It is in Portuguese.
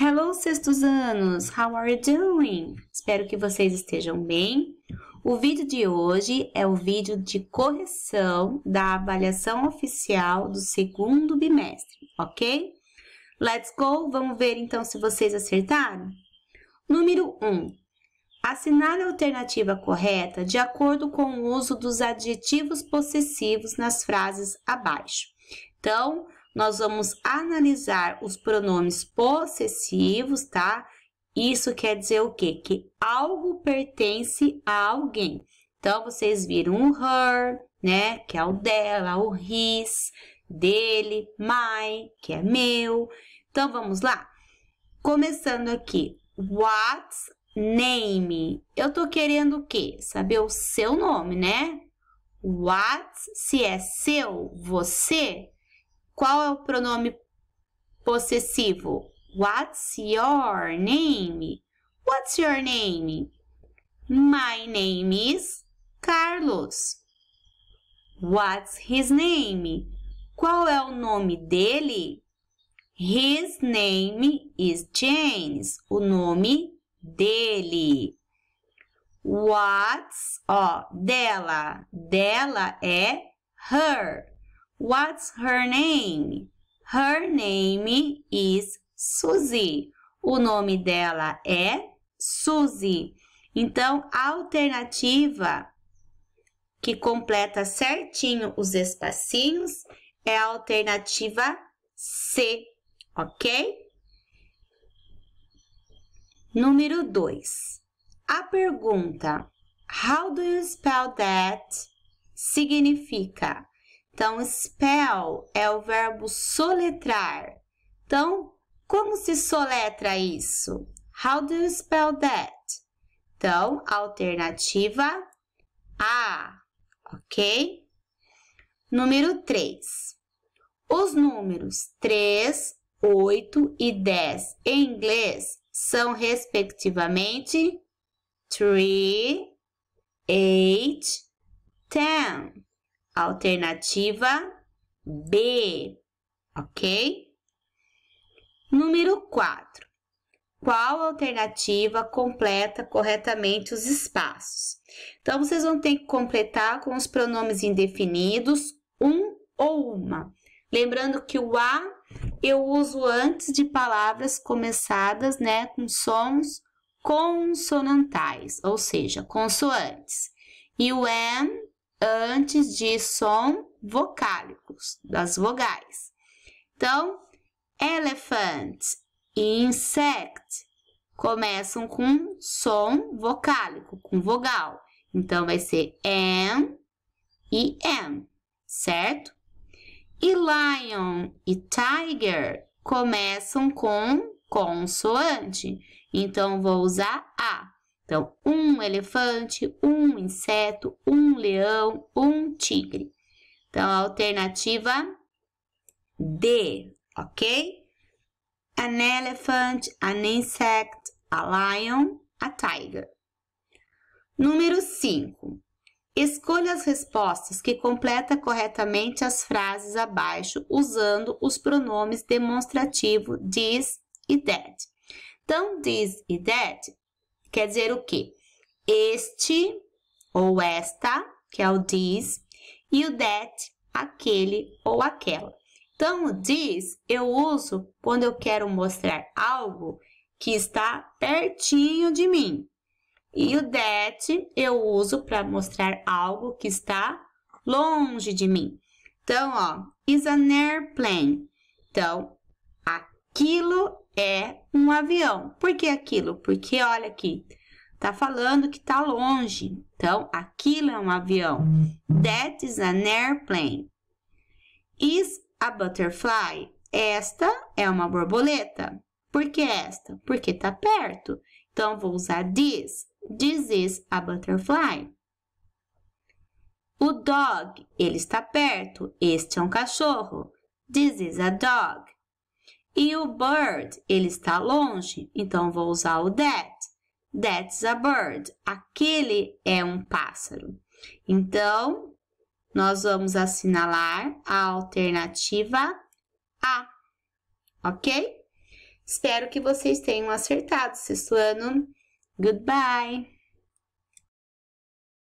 Hello, sextos anos! How are you doing? Espero que vocês estejam bem. O vídeo de hoje é o vídeo de correção da avaliação oficial do segundo bimestre, ok? Let's go! Vamos ver então se vocês acertaram? Número 1. Assinale a alternativa correta de acordo com o uso dos adjetivos possessivos nas frases abaixo. Então, nós vamos analisar os pronomes possessivos, tá? Isso quer dizer o quê? Que algo pertence a alguém. Então, vocês viram o her, né? Que é o dela, o his, dele, my, que é meu. Então, vamos lá? Começando aqui. What's name? Eu tô querendo o quê? Saber o seu nome, né? What's, se é seu, você. Qual é o pronome possessivo? What's your name? What's your name? My name is Carlos. What's his name? Qual é o nome dele? His name is James. O nome dele. What's, ó, dela. Dela é her. What's her name? Her name is Suzy. O nome dela é Suzy. Então, a alternativa que completa certinho os espacinhos é a alternativa C, ok? Número 2. A pergunta How do you spell that? significa então, spell é o verbo soletrar. Então, como se soletra isso? How do you spell that? Então, alternativa A, ok? Número 3. Os números 3, 8 e 10 em inglês são, respectivamente, 3, 8, 10. Alternativa B, ok? Número 4. Qual alternativa completa corretamente os espaços? Então, vocês vão ter que completar com os pronomes indefinidos, um ou uma. Lembrando que o a eu uso antes de palavras começadas né, com sons consonantais, ou seja, consoantes. E o M antes de som vocálicos, das vogais. Então, elephant e insect começam com som vocálico, com vogal. Então, vai ser am e am, certo? E lion e tiger começam com consoante. Então, vou usar a. Então, um elefante, um inseto, um leão, um tigre. Então, a alternativa D, ok? An elephant, an insect, a lion, a tiger. Número 5. Escolha as respostas que completa corretamente as frases abaixo usando os pronomes demonstrativo this e that. Então, this e that Quer dizer o quê? Este ou esta, que é o this, e o that, aquele ou aquela. Então, o this eu uso quando eu quero mostrar algo que está pertinho de mim. E o that eu uso para mostrar algo que está longe de mim. Então, ó, is an airplane. Então, aquilo é um avião. Por que aquilo? Porque olha aqui, tá falando que tá longe. Então, aquilo é um avião. That is an airplane. Is a butterfly. Esta é uma borboleta. Por que esta? Porque tá perto. Então, vou usar this. This is a butterfly. O dog, ele está perto. Este é um cachorro. This is a dog. E o bird, ele está longe, então vou usar o that. That's a bird. Aquele é um pássaro. Então, nós vamos assinalar a alternativa A, ok? Espero que vocês tenham acertado, sexto ano. Goodbye!